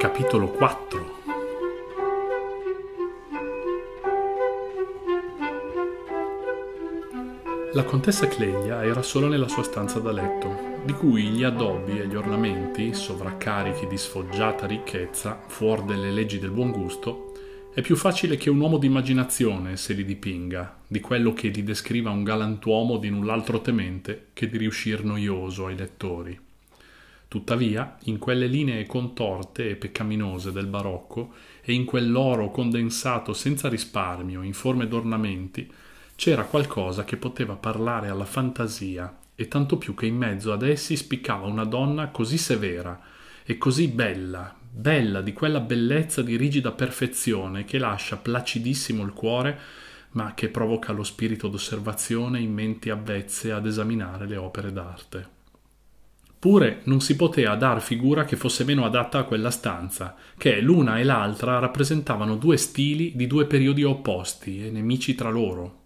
Capitolo 4 La contessa Cleglia era sola nella sua stanza da letto, di cui gli addobbi e gli ornamenti, sovraccarichi di sfoggiata ricchezza, fuor delle leggi del buon gusto, è più facile che un uomo d'immaginazione se li dipinga, di quello che li descriva un galantuomo di null'altro temente che di riuscir noioso ai lettori. Tuttavia, in quelle linee contorte e peccaminose del barocco e in quell'oro condensato senza risparmio in forme d'ornamenti, c'era qualcosa che poteva parlare alla fantasia e tanto più che in mezzo ad essi spiccava una donna così severa e così bella bella, di quella bellezza di rigida perfezione che lascia placidissimo il cuore, ma che provoca lo spirito d'osservazione in menti avvezze ad esaminare le opere d'arte. Pure non si poteva dar figura che fosse meno adatta a quella stanza, che l'una e l'altra rappresentavano due stili di due periodi opposti e nemici tra loro.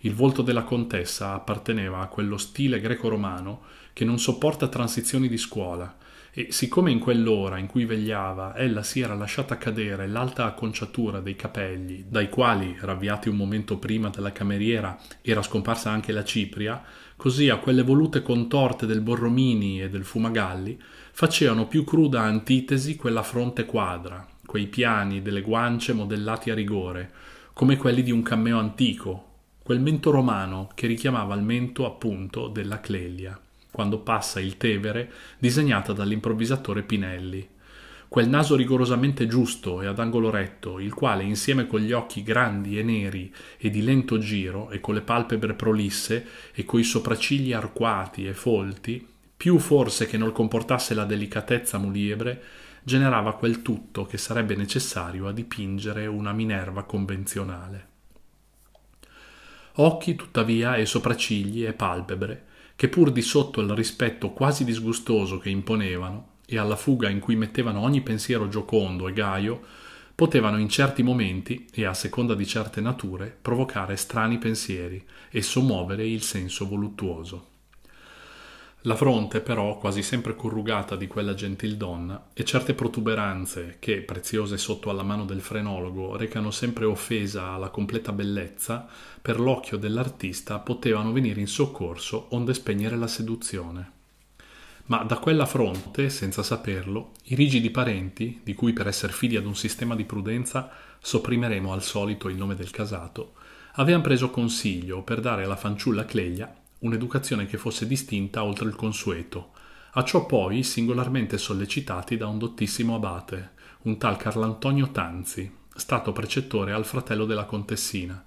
Il volto della contessa apparteneva a quello stile greco-romano che non sopporta transizioni di scuola e siccome in quell'ora in cui vegliava ella si era lasciata cadere l'alta acconciatura dei capelli, dai quali, ravviati un momento prima dalla cameriera, era scomparsa anche la cipria, così a quelle volute contorte del Borromini e del Fumagalli facevano più cruda antitesi quella fronte quadra, quei piani delle guance modellati a rigore, come quelli di un cammeo antico, quel mento romano che richiamava il mento appunto della Clelia quando passa il Tevere, disegnata dall'improvvisatore Pinelli. Quel naso rigorosamente giusto e ad angolo retto, il quale, insieme con gli occhi grandi e neri e di lento giro, e con le palpebre prolisse e coi sopraccigli arcuati e folti, più forse che non comportasse la delicatezza muliebre, generava quel tutto che sarebbe necessario a dipingere una Minerva convenzionale. Occhi, tuttavia, e sopraccigli e palpebre, che pur di sotto al rispetto quasi disgustoso che imponevano e alla fuga in cui mettevano ogni pensiero giocondo e gaio, potevano in certi momenti e a seconda di certe nature provocare strani pensieri e sommuovere il senso voluttuoso. La fronte però quasi sempre corrugata di quella gentildonna, e certe protuberanze che, preziose sotto alla mano del frenologo, recano sempre offesa alla completa bellezza, per l'occhio dell'artista potevano venire in soccorso onde spegnere la seduzione. Ma da quella fronte, senza saperlo, i rigidi parenti, di cui per essere fidi ad un sistema di prudenza sopprimeremo al solito il nome del casato, avean preso consiglio per dare alla fanciulla Cleglia un'educazione che fosse distinta oltre il consueto, a ciò poi singolarmente sollecitati da un dottissimo abate, un tal Carlantonio Tanzi, stato precettore al fratello della contessina,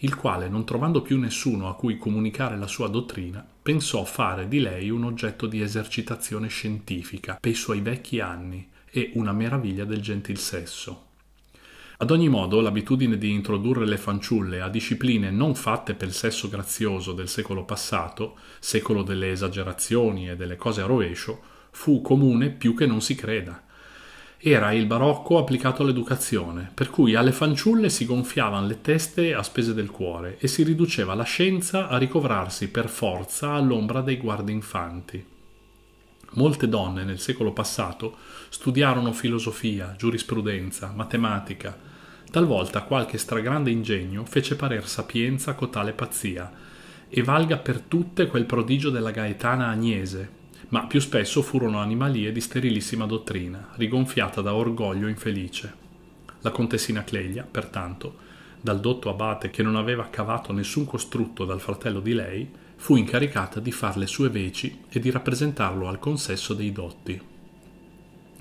il quale, non trovando più nessuno a cui comunicare la sua dottrina, pensò fare di lei un oggetto di esercitazione scientifica per i suoi vecchi anni e una meraviglia del gentil sesso. Ad ogni modo, l'abitudine di introdurre le fanciulle a discipline non fatte per il sesso grazioso del secolo passato, secolo delle esagerazioni e delle cose a rovescio, fu comune più che non si creda. Era il barocco applicato all'educazione, per cui alle fanciulle si gonfiavano le teste a spese del cuore e si riduceva la scienza a ricovrarsi per forza all'ombra dei guardinfanti molte donne nel secolo passato studiarono filosofia, giurisprudenza, matematica. Talvolta qualche stragrande ingegno fece parer sapienza cotale pazzia, e valga per tutte quel prodigio della Gaetana Agnese, ma più spesso furono animalie di sterilissima dottrina, rigonfiata da orgoglio infelice. La contessina Cleglia, pertanto, dal dotto abate che non aveva cavato nessun costrutto dal fratello di lei, fu incaricata di far le sue veci e di rappresentarlo al consesso dei dotti.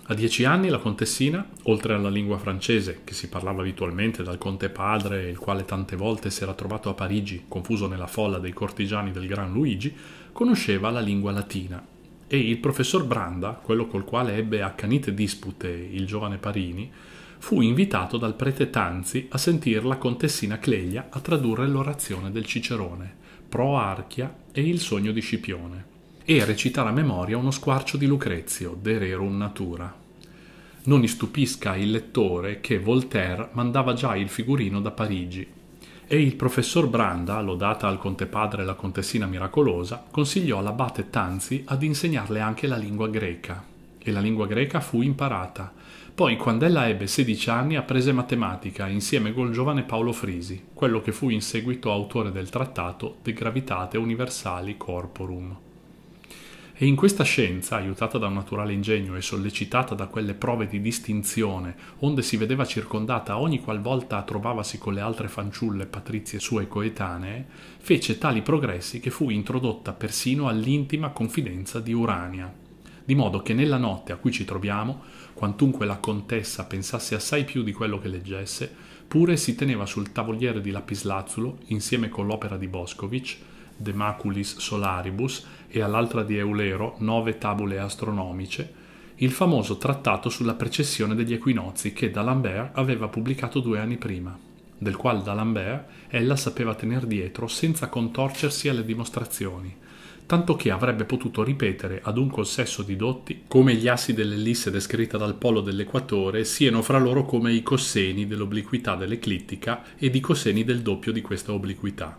A dieci anni la contessina, oltre alla lingua francese che si parlava abitualmente dal conte padre, il quale tante volte si era trovato a Parigi, confuso nella folla dei cortigiani del Gran Luigi, conosceva la lingua latina e il professor Branda, quello col quale ebbe accanite dispute il giovane Parini, fu invitato dal prete Tanzi a sentir la contessina Cleglia a tradurre l'orazione del Cicerone Proarchia e Il sogno di Scipione, e recitare a memoria uno squarcio di Lucrezio, De Rerum Natura. Non istupisca il lettore che Voltaire mandava già il figurino da Parigi e il professor Branda, lodata al conte padre la contessina miracolosa, consigliò all'abate Tanzi ad insegnarle anche la lingua greca. E la lingua greca fu imparata, poi, quando ella ebbe 16 anni, apprese matematica insieme col giovane Paolo Frisi, quello che fu in seguito autore del trattato De Gravitate Universali Corporum. E in questa scienza, aiutata da un naturale ingegno e sollecitata da quelle prove di distinzione, onde si vedeva circondata ogni qualvolta trovavasi con le altre fanciulle patrizie sue coetanee, fece tali progressi che fu introdotta persino all'intima confidenza di Urania. Di modo che nella notte a cui ci troviamo, quantunque la contessa pensasse assai più di quello che leggesse, pure si teneva sul tavoliere di lapislazzulo, insieme con l'opera di Boscovich, De Maculis Solaribus, e all'altra di Eulero, Nove Tabule astronomiche, il famoso trattato sulla precessione degli equinozi che d'Alembert aveva pubblicato due anni prima, del quale d'Alembert ella sapeva tener dietro senza contorcersi alle dimostrazioni, tanto che avrebbe potuto ripetere ad un consesso di dotti come gli assi dell'ellisse descritta dal polo dell'equatore siano fra loro come i cosseni dell'obliquità dell'eclittica ed i cosseni del doppio di questa obliquità.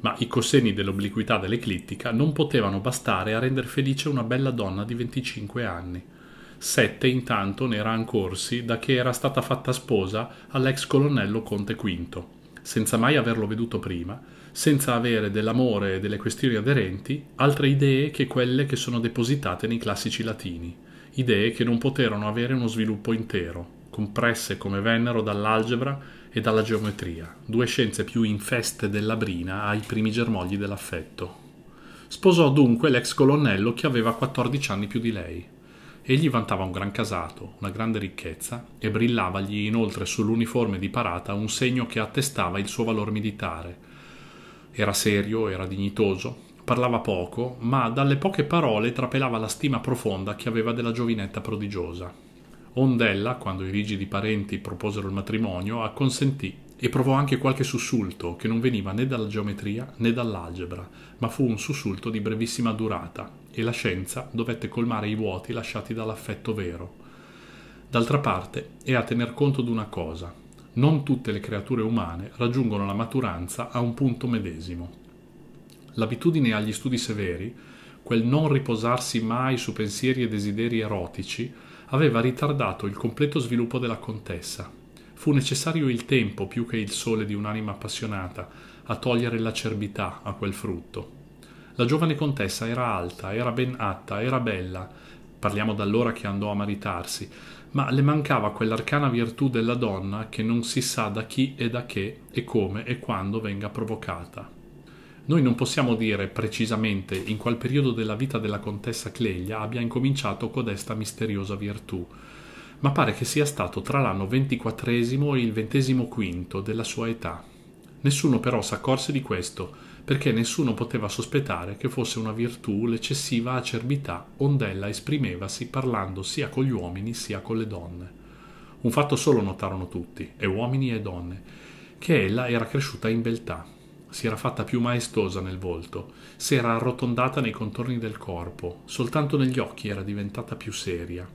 Ma i cosseni dell'obliquità dell'eclittica non potevano bastare a rendere felice una bella donna di 25 anni. Sette intanto ne era ancorsi da che era stata fatta sposa all'ex colonnello Conte V, senza mai averlo veduto prima, senza avere dell'amore e delle questioni aderenti altre idee che quelle che sono depositate nei classici latini, idee che non poterono avere uno sviluppo intero, compresse come vennero dall'algebra e dalla geometria, due scienze più infeste della brina ai primi germogli dell'affetto. Sposò dunque l'ex colonnello che aveva 14 anni più di lei. Egli vantava un gran casato, una grande ricchezza e brillavagli inoltre sull'uniforme di parata un segno che attestava il suo valor militare, era serio, era dignitoso, parlava poco, ma dalle poche parole trapelava la stima profonda che aveva della giovinetta prodigiosa. Ondella, quando i rigidi parenti proposero il matrimonio, acconsentì e provò anche qualche sussulto che non veniva né dalla geometria né dall'algebra, ma fu un sussulto di brevissima durata e la scienza dovette colmare i vuoti lasciati dall'affetto vero. D'altra parte, è a tener conto d'una cosa, non tutte le creature umane raggiungono la maturanza a un punto medesimo. L'abitudine agli studi severi, quel non riposarsi mai su pensieri e desideri erotici, aveva ritardato il completo sviluppo della contessa. Fu necessario il tempo più che il sole di un'anima appassionata a togliere l'acerbità a quel frutto. La giovane contessa era alta, era ben atta, era bella, parliamo d'allora che andò a maritarsi, ma le mancava quell'arcana virtù della donna che non si sa da chi e da che e come e quando venga provocata. Noi non possiamo dire precisamente in qual periodo della vita della contessa Cleglia abbia incominciato codesta misteriosa virtù, ma pare che sia stato tra l'anno ventiquattresimo e il ventiquinto della sua età. Nessuno però s'accorse di questo, perché nessuno poteva sospettare che fosse una virtù l'eccessiva acerbità ond'ella esprimevasi parlando sia con gli uomini sia con le donne. Un fatto solo notarono tutti, e uomini e donne, che ella era cresciuta in beltà, si era fatta più maestosa nel volto, si era arrotondata nei contorni del corpo, soltanto negli occhi era diventata più seria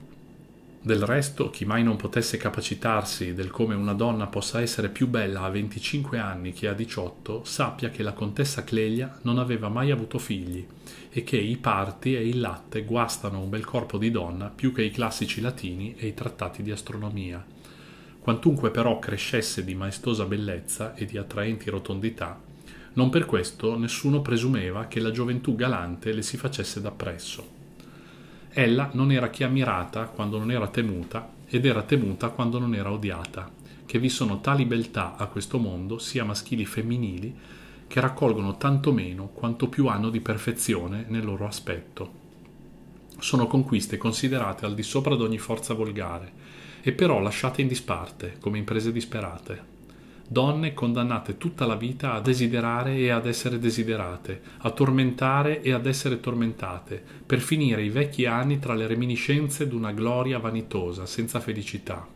del resto, chi mai non potesse capacitarsi del come una donna possa essere più bella a 25 anni che a 18, sappia che la contessa Clelia non aveva mai avuto figli e che i parti e il latte guastano un bel corpo di donna più che i classici latini e i trattati di astronomia. Quantunque però crescesse di maestosa bellezza e di attraenti rotondità, non per questo nessuno presumeva che la gioventù galante le si facesse dappresso. Ella non era che ammirata quando non era temuta ed era temuta quando non era odiata, che vi sono tali beltà a questo mondo, sia maschili che femminili, che raccolgono tanto meno quanto più hanno di perfezione nel loro aspetto. Sono conquiste considerate al di sopra d'ogni forza volgare, e però lasciate in disparte, come imprese disperate donne condannate tutta la vita a desiderare e ad essere desiderate, a tormentare e ad essere tormentate, per finire i vecchi anni tra le reminiscenze d'una gloria vanitosa, senza felicità.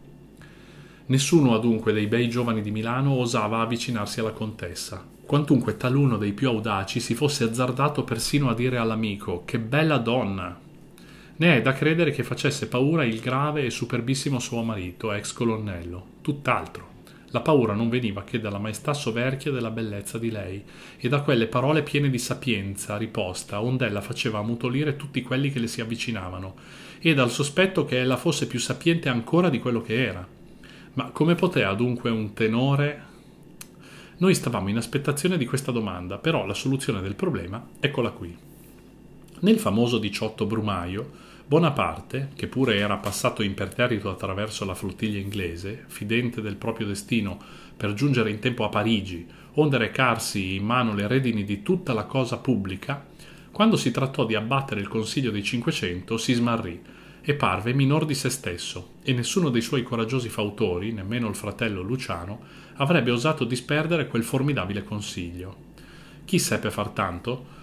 Nessuno adunque dei bei giovani di Milano osava avvicinarsi alla contessa, quantunque taluno dei più audaci si fosse azzardato persino a dire all'amico che bella donna. Ne è da credere che facesse paura il grave e superbissimo suo marito, ex colonnello, tutt'altro. La paura non veniva che dalla maestà soverchia della bellezza di lei e da quelle parole piene di sapienza riposta, ond'ella faceva mutolire tutti quelli che le si avvicinavano, e dal sospetto che ella fosse più sapiente ancora di quello che era. Ma come poteva dunque un tenore... Noi stavamo in aspettazione di questa domanda, però la soluzione del problema eccola qui. Nel famoso 18 Brumaio, Bonaparte, che pure era passato imperterrito attraverso la flottiglia inglese, fidente del proprio destino per giungere in tempo a Parigi, onde recarsi in mano le redini di tutta la cosa pubblica, quando si trattò di abbattere il Consiglio dei Cinquecento si smarrì e parve minor di se stesso, e nessuno dei suoi coraggiosi fautori, nemmeno il fratello Luciano, avrebbe osato disperdere quel formidabile consiglio. Chi seppe far tanto?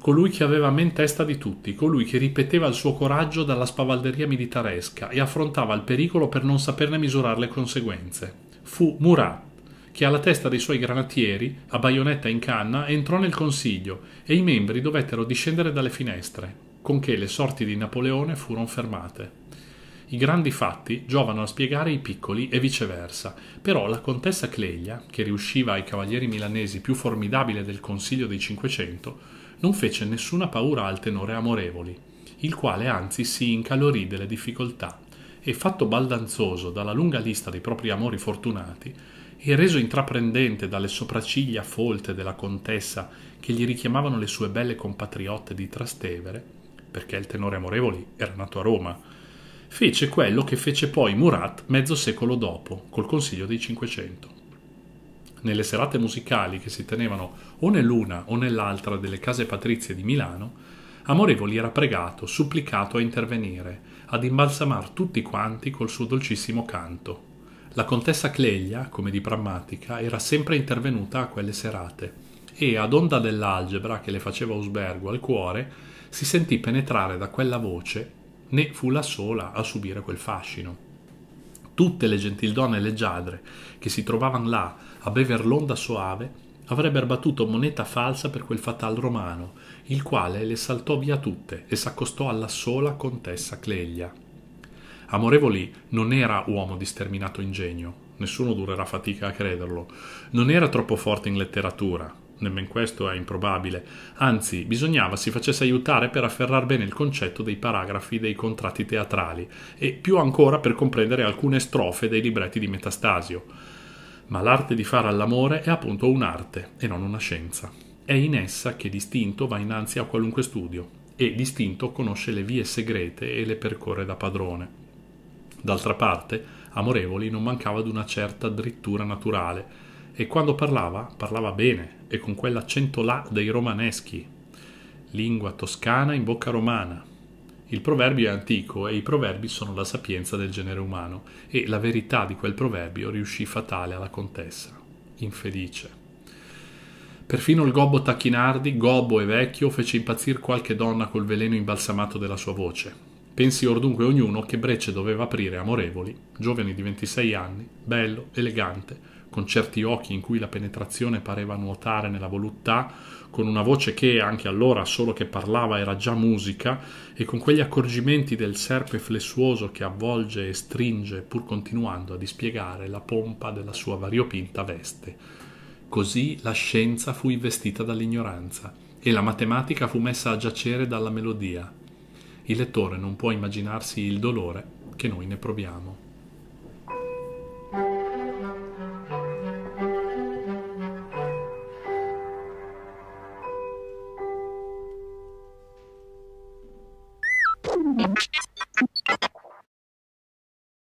colui che aveva men testa di tutti, colui che ripeteva il suo coraggio dalla spavalderia militaresca e affrontava il pericolo per non saperne misurare le conseguenze. Fu Murat, che alla testa dei suoi granatieri, a baionetta in canna, entrò nel consiglio e i membri dovettero discendere dalle finestre, con che le sorti di Napoleone furono fermate. I grandi fatti giovano a spiegare i piccoli e viceversa, però la contessa Cleglia, che riusciva ai cavalieri milanesi più formidabile del Consiglio dei Cinquecento, non fece nessuna paura al tenore amorevoli, il quale anzi si incalorì delle difficoltà e fatto baldanzoso dalla lunga lista dei propri amori fortunati e reso intraprendente dalle sopracciglia folte della contessa che gli richiamavano le sue belle compatriotte di Trastevere, perché il tenore amorevoli era nato a Roma, fece quello che fece poi Murat mezzo secolo dopo, col Consiglio dei Cinquecento nelle serate musicali che si tenevano o nell'una o nell'altra delle case patrizie di Milano, Amorevoli era pregato, supplicato a intervenire, ad imbalsamar tutti quanti col suo dolcissimo canto. La contessa Cleglia, come di prammatica, era sempre intervenuta a quelle serate e, ad onda dell'algebra che le faceva Usbergo al cuore, si sentì penetrare da quella voce, né fu la sola a subire quel fascino. Tutte le gentildonne leggiadre che si trovavano là a bever l'onda soave, avrebbe battuto moneta falsa per quel fatal romano, il quale le saltò via tutte e s'accostò alla sola contessa Cleglia. Amorevoli non era uomo di sterminato ingegno, nessuno durerà fatica a crederlo, non era troppo forte in letteratura, nemmeno questo è improbabile, anzi bisognava si facesse aiutare per afferrar bene il concetto dei paragrafi dei contratti teatrali e più ancora per comprendere alcune strofe dei libretti di Metastasio ma l'arte di fare all'amore è appunto un'arte e non una scienza. È in essa che distinto va innanzi a qualunque studio e distinto conosce le vie segrete e le percorre da padrone. D'altra parte, Amorevoli non mancava di una certa drittura naturale e quando parlava, parlava bene e con quell'accento là dei romaneschi. Lingua toscana in bocca romana, il proverbio è antico e i proverbi sono la sapienza del genere umano e la verità di quel proverbio riuscì fatale alla contessa. Infelice. Perfino il gobbo Tacchinardi, gobbo e vecchio, fece impazzir qualche donna col veleno imbalsamato della sua voce. Pensi or dunque ognuno che Brecce doveva aprire amorevoli, giovane di 26 anni, bello, elegante, con certi occhi in cui la penetrazione pareva nuotare nella voluttà, con una voce che anche allora solo che parlava era già musica, e con quegli accorgimenti del serpe flessuoso che avvolge e stringe pur continuando a dispiegare la pompa della sua variopinta veste. Così la scienza fu investita dall'ignoranza e la matematica fu messa a giacere dalla melodia. Il lettore non può immaginarsi il dolore che noi ne proviamo.